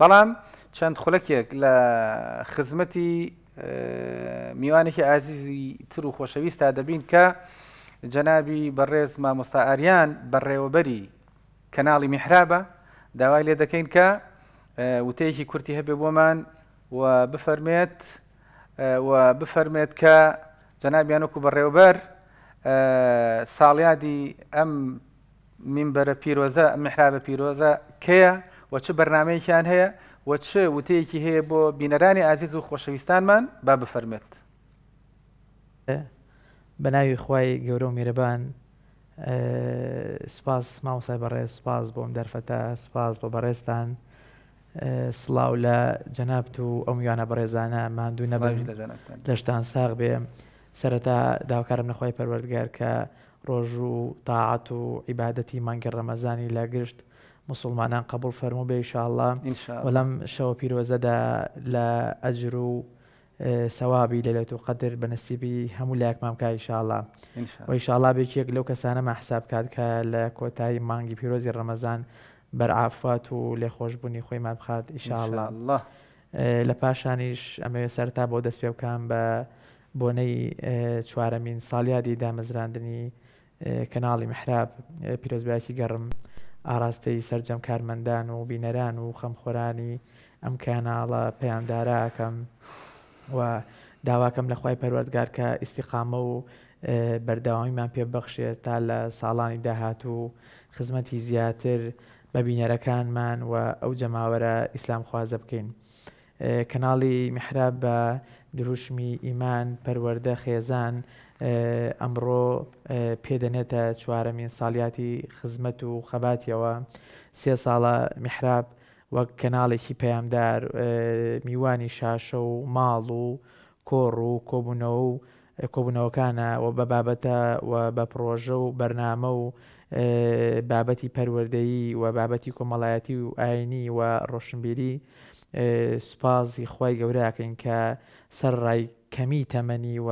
بەڵام چەند خولەکێک لە خزمەتی میوانێکی ئازیزی تر و خۆشەویستا دەبین کە جەنابی بەڕێز مامۆستاعاریان بەڕێوەبەری کەناڵی میحرابە داوای لێ دەکەین کە وتەیەکی کورتی هەبێ بۆمان و بفەرمێت و بفەرمێت کە جەنابیانوکو بەڕێوبەر ساڵیادی ئەم منبەرە پیرۆزە محرابە پیرۆزە کەیە و چه بەرنمەیەکیان هەیە و چه وتەیەکی هەیە بۆ بینەرانی ئازیز و خۆشەویستانمان با بفەرمێت بە ناوی خی گەورە و میرەبان سپاس ماوسای بەڕێز سپاس بۆم دەرفەتە سپاس بۆ بەڕێستان سلااو لە جەنابت و ئەو میوانە بەڕێزانە ماندوو نەبەن لەشتان ساغ بێ سەرەتا داواکارم نەخوای پەروەردگار کە ڕۆژ و تاعات و عیباەتی مانگە ڕەمەزانی لە گشت مسلمانان قبول فەرمو بێ شله وەڵام شەوە پیرۆزەدا لە ئەجر و سەوابی لەلێت و قەدر بە نسیبی هەموو لایەک مامکای شله وەیشله بێکێک لەو کەسانە مەحساب کات کە لە کۆتایی مانگی پیرۆزی ڕەمەزان بەرعافات و لێخۆشببوونی خۆی مابخات ئیشله لە پاشانیش ئەمەوێ سەرتا بۆ دەست پێ بکەم بە بۆنەی چوارەمین ساڵیادی دامەزراندنی کەناڵی محراب پیرۆزبایکی گەڕم. ئاراستەی سرجەم کارمەندان و بینەران و خەمخۆرانی ئەم کاناڵە پەیانداراکەم و داواکەم لە خی پەروەردگار کە ئیسیقامە و بەرداوامیمان پێبەخشێت تا لە ساڵانی داهاتوو خزمەتی زیاتر بە بینەرەکانمان و ئەو جەماوەرە ئیسلام خوازە بکەین. کەناڵی محراب بە دروشمی ئیمان پەروەەردە خێزان ئەمڕۆ پێدەنێتە چوارەمین ساڵیاتی خزمەت و خەباتیەوە سێ ساڵە میحراب وەک کەناڵێکی پەیامدار میوانی شاشە و ماڵ و کۆڕ و کۆبوونەوە و کۆبوونەوەکانە و بە بابەتە و بە پرۆژە و بەرنامە و بابەتی پەروەردەیی و بابەتی کۆمەڵایەتی و ئاینی و ڕۆشنبیری سوپازی خی گەورەکەین کە سەرڕای کەمی تەمەنی و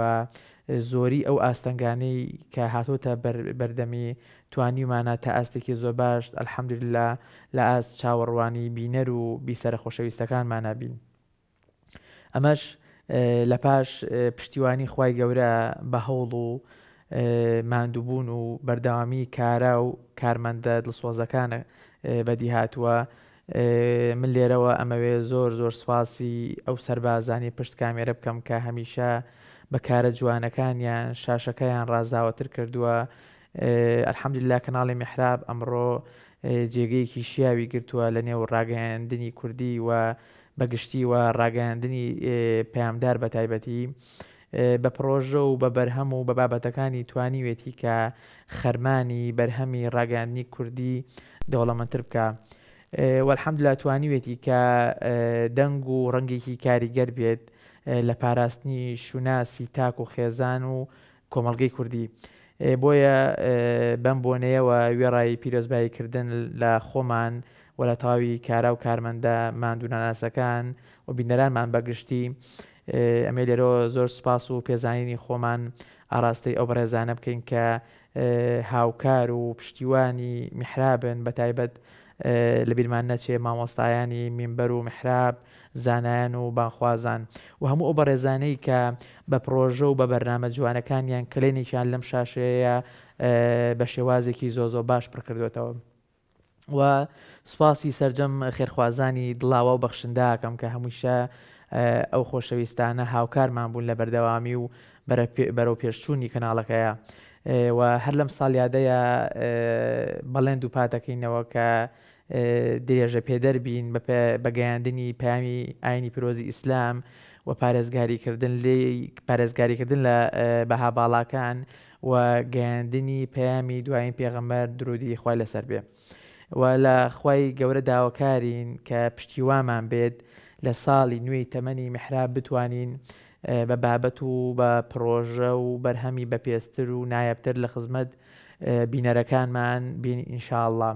زۆری ئەو ئاستەنگانەی کە هاتۆتە بەردەمی توانیمانە تا ئاستێکی زۆر باش ئەلحەمدللا لە ئاست چاوەڕوانی بینەر و بیسەرە خۆشەویستەکانمانە بین. ئەمەش لە پاش پشتیوانی خی گەورە بە هەوڵ و مادووبوون و بەردەوامی کارە و کارمەندە دڵسۆزەکانە بەدی هاتووە من لێرەوە ئەمەوێ زۆر زۆر سواسی ئەو سربازانی پشت کامێرە بکەم کە هەمیشە بەکارە جوانەکانیان شاشەکەیان ڕزاوەتر کردووە ئەلحەمدللا کەناڵی میحراب ئەمڕۆ جێگەیەکی شیاوی گرتووە لە نێو ڕاگەیاندنی کوردی و بەگشتی و ڕاگەاندنی پامدار بە تایبەتی بە پرۆژە و بە بەرهەم و بە بابەتەکانی توانیوێتی کە خەرمانی بەرهەمی ڕاگەاندنی کوردی دەوڵەمەتر بکە. وەلحەمدلا توانیوێتی کە دەنگ و ڕەنگێکی کاریگەر بێت لە پاراستنی شوناسی تاک و خێزان و کۆمەلگەی کوردی بۆیە بەم بۆنەیەوە وێڕایی پیرۆزباییکردن لە خۆمان وەلا تاوی کارا و کارمەندە مادوناناسەکان و بینەرانمان بەگشتی ئەمە لێرۆ زۆر سوپاس و پێزانینی خۆمان ئاراستەی ئەو بەڕێزانە بکەین کە هاوکار و پشتیوانی میحرابن بە تایبەت لە بیرمان نەچێ مامۆستایانی میمبەر و محراب زانایان و باخوازان و هەموو ئەو بەڕێزانەی کە بە پرۆژە و بە بەرنامە جوانەکانیان کلێنێکیان لەم شاشەیە بە شێوازێکی زۆ زۆ باش پڕکردوێتەوە. و سوپاسی سرجەم خێرخوازانی دڵاوە و بەخشنداکەم کە هەمووشە ئەو خۆشەویستانە هاوکارمان بوون لە بەردەوامی و بەرەو پێشچوونی کەناڵەکەیە و هەر لەم ساڵیادەیە بەڵێن دووپاتەکەینەوە کە درێژە پێدەر بین بەگەیاندنی پامی ئاینی پیرۆزی ئیسلام و پارێزگاریکردن لێ پارێزگاریکردن لە بەها باڵاکان و گەیاندنی پامی دوایین پێغەمبەر درودی خی لەسەر بێ و لە خی گەورە داواکارین کە پشتیوامان بێت لە ساڵی نوێی تەمەنی محراب بتوانین بە بابەت و بە پرۆژە و بەرهەمی بەپێستر و نایەبتر لە خزمەت بینەرەکانمان بین ئینشاءله.